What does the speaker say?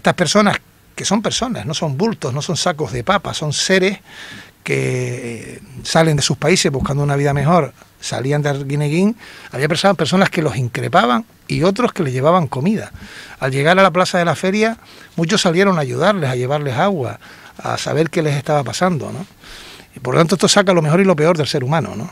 estas personas, que son personas, no son bultos, no son sacos de papas, son seres que eh, salen de sus países buscando una vida mejor, salían de Arguineguín, había personas que los increpaban y otros que les llevaban comida. Al llegar a la plaza de la feria, muchos salieron a ayudarles, a llevarles agua, a saber qué les estaba pasando, ¿no? Y por lo tanto, esto saca lo mejor y lo peor del ser humano, ¿no?